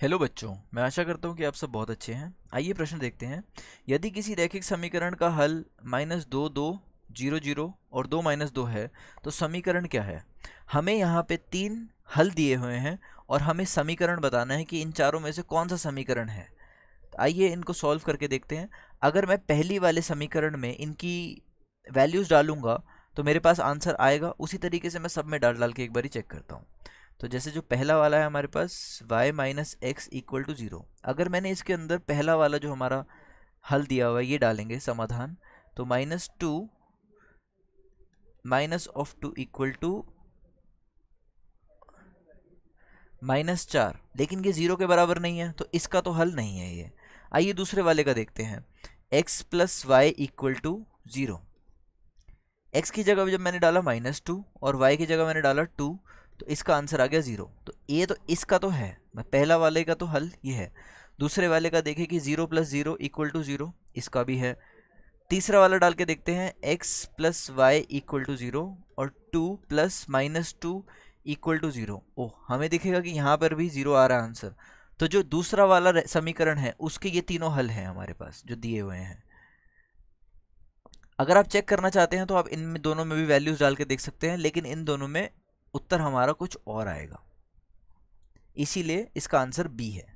hello बच्चों मैं आशा करता हूँ कि आप सब बहुत अच्छे हैं आइए प्रश्न देखते हैं यदि किसी रैखिक समीकरण का हल माइनस दो दो जीरो जीरो और दो माइनस दो है तो समीकरण क्या है हमें यहाँ पे तीन हल दिए हुए हैं और हमें समीकरण बताना है कि इन चारों में से कौन सा समीकरण है तो आइए इनको सॉल्व करके देखते हैं अगर मैं पहली वाले समीकरण में इनकी वैल्यूज़ डालूँगा तो मेरे पास आंसर आएगा उसी तरीके से मैं सब में डाल डाल के एक बार ही चेक करता हूँ तो जैसे जो पहला वाला है हमारे पास y minus x equal to zero अगर मैंने इसके अंदर पहला वाला जो हमारा हल दिया हुआ है ये डालेंगे समाधान तो minus two minus of two equal to minus चार लेकिन ये ज़ीरो के बराबर नहीं है तो इसका तो हल नहीं है ये आइए दूसरे वाले का देखते हैं x plus y equal to zero x की जगह जब मैंने डाला माइनस टू और वाई की जगह मैंने डाला टू तो इसका आंसर आ गया ज़ीरो तो ये तो इसका तो है पहला वाले का तो हल ये है दूसरे वाले का देखें कि zero plus zero equal to zero इसका भी है तीसरा वाला डाल के देखते हैं x plus y equal to zero और two plus minus two equal to zero ओह हमें दिखेगा कि यहाँ पर भी ज़ीरो आ रहा है आंसर तो जो दूसरा वाला समीकरण है उसके ये तीनों हल हैं हमारे पास जो दिए हुए हैं अगर आप चेक करना चाहते हैं तो आप इन दोनों में भी वैल्यूज़ डाल के देख सकते हैं लेकिन इन दोनों में उत्तर हमारा कुछ और आएगा इसीलिए इसका आंसर बी है